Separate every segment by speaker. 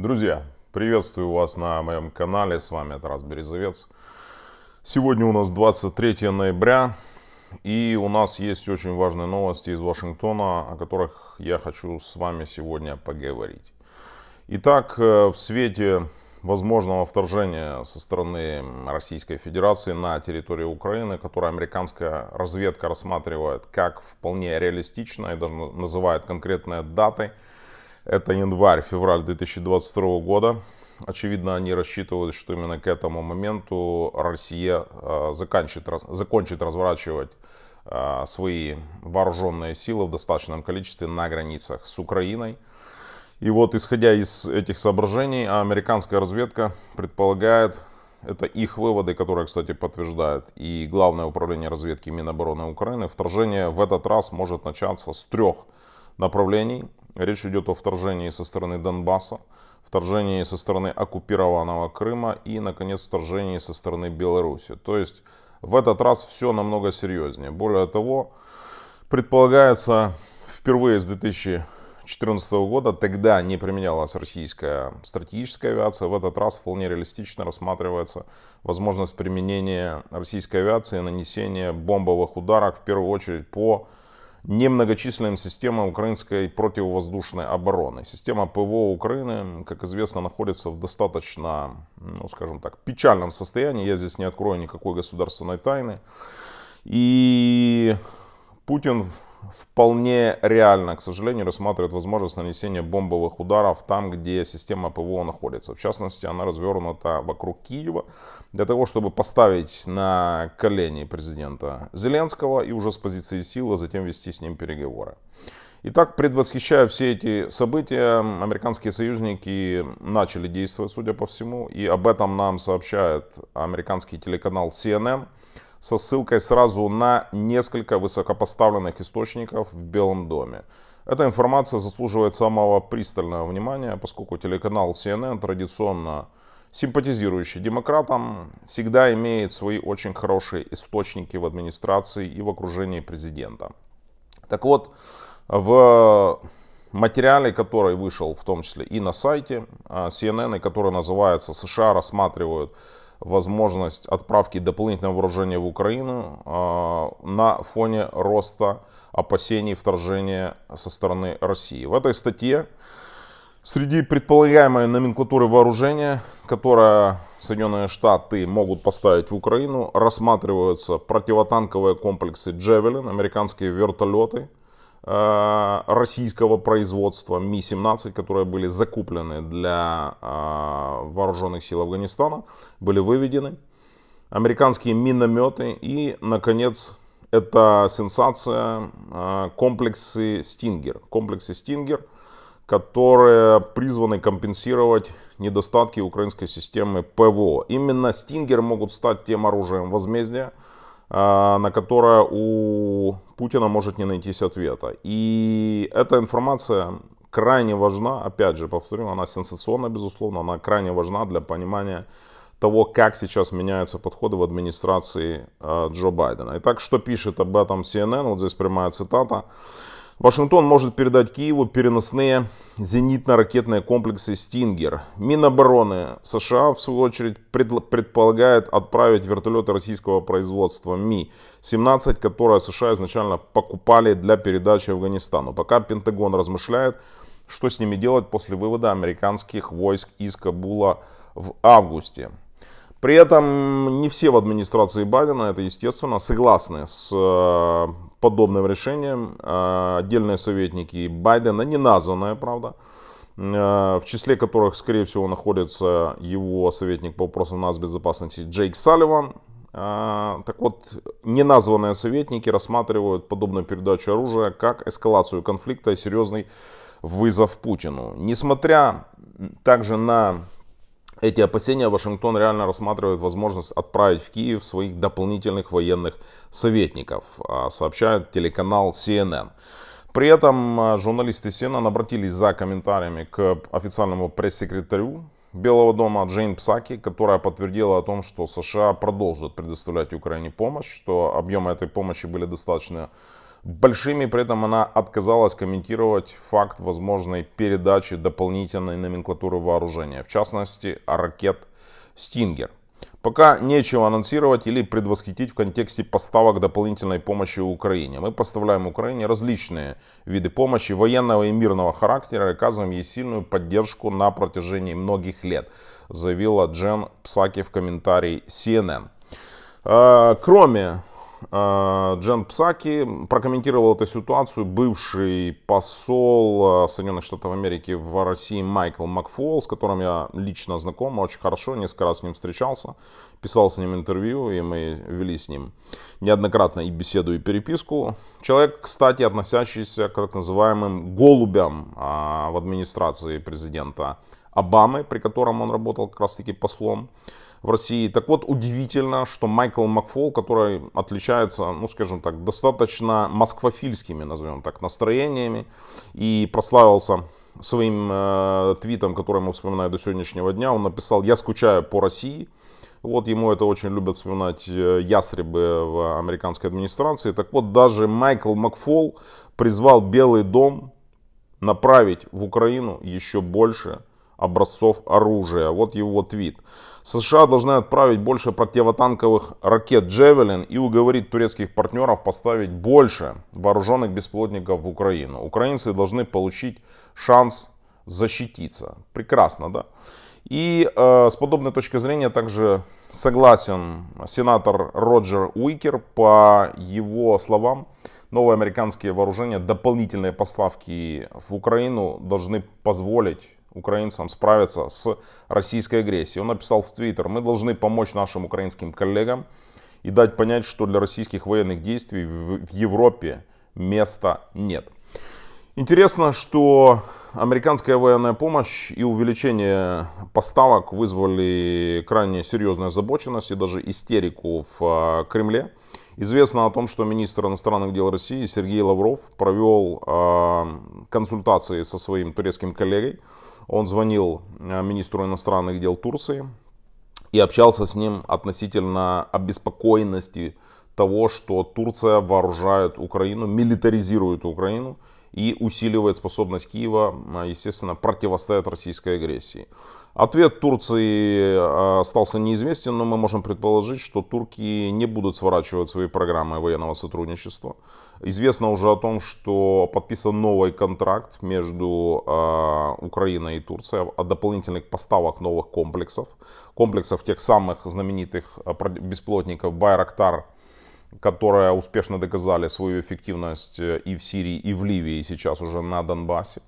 Speaker 1: Друзья, приветствую вас на моем канале, с вами Тарас Березовец. Сегодня у нас 23 ноября, и у нас есть очень важные новости из Вашингтона, о которых я хочу с вами сегодня поговорить. Итак, э, в свете возможного вторжения со стороны Российской Федерации на территорию Украины, которое американская разведка рассматривает как вполне реалистично и даже называет конкретные даты, это январь-февраль 2022 года. Очевидно, они рассчитывают, что именно к этому моменту Россия э, заканчит, закончит разворачивать э, свои вооруженные силы в достаточном количестве на границах с Украиной. И вот, исходя из этих соображений, американская разведка предполагает, это их выводы, которые, кстати, подтверждают. и Главное управление разведки Минобороны Украины, вторжение в этот раз может начаться с трех направлений. Речь идет о вторжении со стороны Донбасса, вторжении со стороны оккупированного Крыма и, наконец, вторжении со стороны Беларуси. То есть в этот раз все намного серьезнее. Более того, предполагается впервые с 2014 года, тогда не применялась российская стратегическая авиация, в этот раз вполне реалистично рассматривается возможность применения российской авиации и нанесения бомбовых ударов, в первую очередь по немногочисленным системам украинской противовоздушной обороны. Система ПВО Украины, как известно, находится в достаточно, ну скажем так, печальном состоянии. Я здесь не открою никакой государственной тайны. И Путин вполне реально, к сожалению, рассматривает возможность нанесения бомбовых ударов там, где система ПВО находится. В частности, она развернута вокруг Киева для того, чтобы поставить на колени президента Зеленского и уже с позиции силы затем вести с ним переговоры. Итак, предвосхищая все эти события, американские союзники начали действовать, судя по всему, и об этом нам сообщает американский телеканал CNN – со ссылкой сразу на несколько высокопоставленных источников в Белом доме. Эта информация заслуживает самого пристального внимания, поскольку телеканал CNN традиционно симпатизирующий демократам, всегда имеет свои очень хорошие источники в администрации и в окружении президента. Так вот, в материале, который вышел в том числе и на сайте а, CNN, который называется «США рассматривают возможность отправки дополнительного вооружения в Украину а, на фоне роста опасений вторжения со стороны России. В этой статье Среди предполагаемой номенклатуры вооружения, которое Соединенные Штаты могут поставить в Украину, рассматриваются противотанковые комплексы «Джевелин», американские вертолеты, Э, российского производства Ми-17, которые были закуплены для э, вооруженных сил Афганистана, были выведены. Американские минометы и, наконец, это сенсация э, комплексы «Стингер». Комплексы «Стингер», которые призваны компенсировать недостатки украинской системы ПВО. Именно «Стингер» могут стать тем оружием возмездия, а, на которое у Путина может не найтись ответа. И эта информация крайне важна, опять же, повторю, она сенсационна, безусловно, она крайне важна для понимания того, как сейчас меняются подходы в администрации а, Джо Байдена. Итак, что пишет об этом CNN? Вот здесь прямая цитата. Вашингтон может передать Киеву переносные зенитно-ракетные комплексы «Стингер». Минобороны США, в свою очередь, предполагает отправить вертолеты российского производства Ми-17, которые США изначально покупали для передачи Афганистану. Пока Пентагон размышляет, что с ними делать после вывода американских войск из Кабула в августе. При этом не все в администрации Байдена, это естественно, согласны с э, подобным решением. Э, отдельные советники Байдена, не названные, правда, э, в числе которых, скорее всего, находится его советник по вопросам нас безопасности Джейк Салливан. Так вот, неназванные советники рассматривают подобную передачу оружия как эскалацию конфликта и серьезный вызов Путину. Несмотря также на эти опасения Вашингтон реально рассматривает возможность отправить в Киев своих дополнительных военных советников, а, сообщает телеканал CNN. При этом а, журналисты CNN обратились за комментариями к официальному пресс-секретарю Белого дома Джейн Псаки, которая подтвердила о том, что США продолжат предоставлять Украине помощь, что объемы этой помощи были достаточно большими. При этом она отказалась комментировать факт возможной передачи дополнительной номенклатуры вооружения, в частности ракет «Стингер». Пока нечего анонсировать или предвосхитить в контексте поставок дополнительной помощи Украине. Мы поставляем Украине различные виды помощи военного и мирного характера и оказываем ей сильную поддержку на протяжении многих лет, заявила Джен Псаки в комментарии CNN. А, кроме Э, Джен Псаки прокомментировал эту ситуацию бывший посол э, Соединенных Штатов Америки в России Майкл Макфуэлл, с которым я лично знаком, очень хорошо, несколько раз с ним встречался, писал с ним интервью, и мы вели с ним неоднократно и беседу, и переписку. Человек, кстати, относящийся к так называемым голубям а, в администрации президента Обамы, при котором он работал как раз-таки послом в России. Так вот, удивительно, что Майкл Макфол, который отличается, ну, скажем так, достаточно москвофильскими, назовем так, настроениями, и прославился своим э, твитом, который мы вспоминаем до сегодняшнего дня, он написал «Я скучаю по России», вот ему это очень любят вспоминать э, ястребы в американской администрации. Так вот, даже Майкл Макфол призвал Белый дом направить в Украину еще больше образцов оружия. Вот его твит. США должны отправить больше противотанковых ракет «Джевелин» и уговорить турецких партнеров поставить больше вооруженных беспилотников в Украину. Украинцы должны получить шанс защититься. Прекрасно, да? И э, с подобной точки зрения также согласен сенатор Роджер Уикер по его словам. Новые американские вооружения, дополнительные поставки в Украину должны позволить украинцам справиться с российской агрессией. Он написал в Твиттер, мы должны помочь нашим украинским коллегам и дать понять, что для российских военных действий в Европе места нет. Интересно, что американская военная помощь и увеличение поставок вызвали крайне серьезную озабоченность и даже истерику в а, Кремле. Известно о том, что министр иностранных дел России Сергей Лавров провел а, консультации со своим турецким коллегой он звонил э, министру иностранных дел Турции и общался с ним относительно обеспокоенности того, что Турция вооружает Украину, милитаризирует Украину и усиливает способность Киева, а, естественно, противостоять российской агрессии. Ответ Турции а, остался неизвестен, но мы можем предположить, что турки не будут сворачивать свои программы военного сотрудничества. Известно уже о том, что подписан новый контракт между а, Украиной и Турцией о дополнительных поставках новых комплексов, комплексов тех самых знаменитых беспилотников Байрактар которые успешно доказали свою эффективность э, и в Сирии, и в Ливии, и сейчас уже на Донбассе.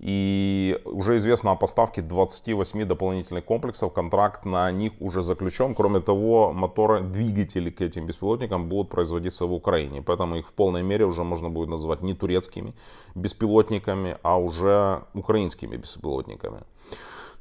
Speaker 1: И уже известно о поставке 28 дополнительных комплексов, контракт на них уже заключен. Кроме того, моторы, двигатели к этим беспилотникам будут производиться в Украине. Поэтому их в полной мере уже можно будет назвать не турецкими беспилотниками, а уже украинскими беспилотниками.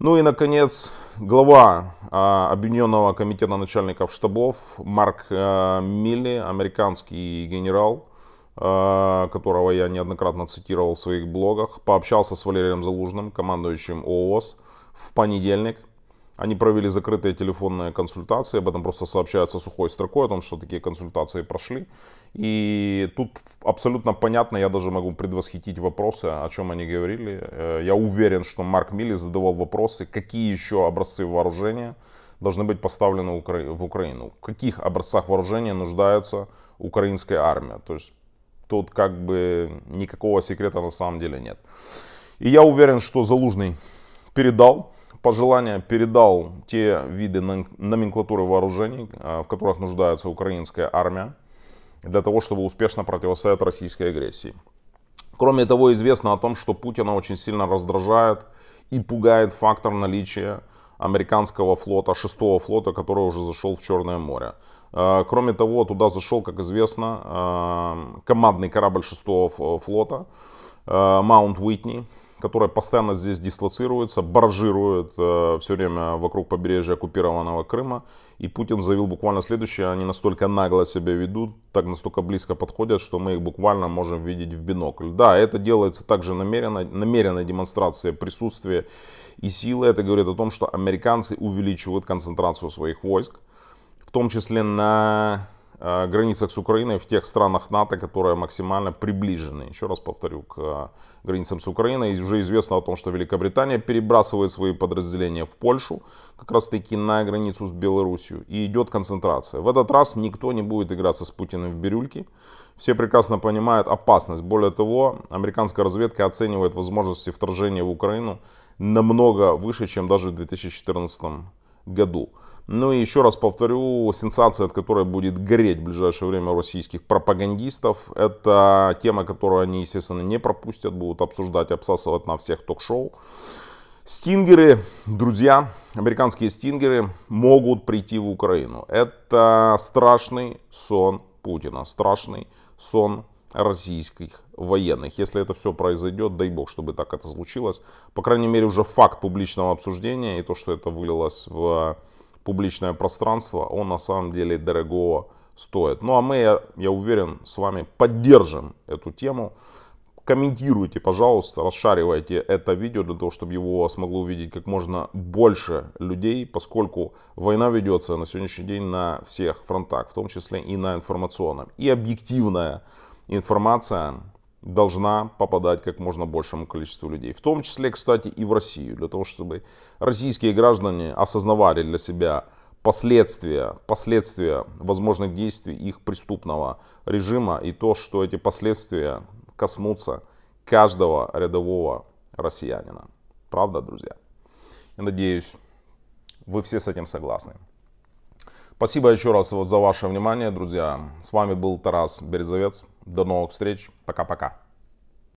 Speaker 1: Ну и, наконец, глава а, Объединенного комитета начальников штабов Марк э, Милли, американский генерал, э, которого я неоднократно цитировал в своих блогах, пообщался с Валерием Залужным, командующим ООС, в понедельник – они провели закрытые телефонные консультации, об этом просто сообщается сухой строкой, о том, что такие консультации прошли. И тут абсолютно понятно, я даже могу предвосхитить вопросы, о чем они говорили. Э, я уверен, что Марк Милли задавал вопросы, какие еще образцы вооружения должны быть поставлены в Украину, в каких образцах вооружения нуждается украинская армия. То есть тут как бы никакого секрета на самом деле нет. И я уверен, что Залужный передал пожелания передал те виды номенклатуры вооружений, э, в которых нуждается украинская армия, для того, чтобы успешно противостоять российской агрессии. Кроме того, известно о том, что Путина очень сильно раздражает и пугает фактор наличия американского флота, шестого флота, который уже зашел в Черное море. Э, кроме того, туда зашел, как известно, э, командный корабль шестого флота Маунт Уитни, которая постоянно здесь дислоцируется, баржирует э, все время вокруг побережья оккупированного Крыма. И Путин заявил буквально следующее, они настолько нагло себя ведут, так настолько близко подходят, что мы их буквально можем видеть в бинокль. Да, это делается также намеренно, намеренная демонстрация присутствия и силы. Это говорит о том, что американцы увеличивают концентрацию своих войск, в том числе на Э, границах с Украиной в тех странах НАТО, которые максимально приближены. Еще раз повторю, к э, границам с Украиной. И уже известно о том, что Великобритания перебрасывает свои подразделения в Польшу, как раз таки на границу с Белоруссией, и идет концентрация. В этот раз никто не будет играться с Путиным в бирюльки. Все прекрасно понимают опасность. Более того, американская разведка оценивает возможности вторжения в Украину намного выше, чем даже в 2014 году году. Ну и еще раз повторю, сенсация, от которой будет гореть в ближайшее время у российских пропагандистов, это тема, которую они, естественно, не пропустят, будут обсуждать, обсасывать на всех ток-шоу. Стингеры, друзья, американские стингеры могут прийти в Украину. Это страшный сон Путина, страшный сон российских военных. Если это все произойдет, дай бог, чтобы так это случилось. По крайней мере, уже факт публичного обсуждения и то, что это вылилось в публичное пространство, он на самом деле дорого стоит. Ну а мы, я уверен, с вами поддержим эту тему. Комментируйте, пожалуйста, расшаривайте это видео для того, чтобы его смогло увидеть как можно больше людей, поскольку война ведется на сегодняшний день на всех фронтах, в том числе и на информационном. И объективная информация должна попадать как можно большему количеству людей. В том числе, кстати, и в Россию, для того, чтобы российские граждане осознавали для себя последствия, последствия возможных действий их преступного режима и то, что эти последствия коснутся каждого рядового россиянина. Правда, друзья? Я надеюсь, вы все с этим согласны. Спасибо еще раз за ваше внимание, друзья. С вами был Тарас Березовец. До новых встреч. Пока-пока.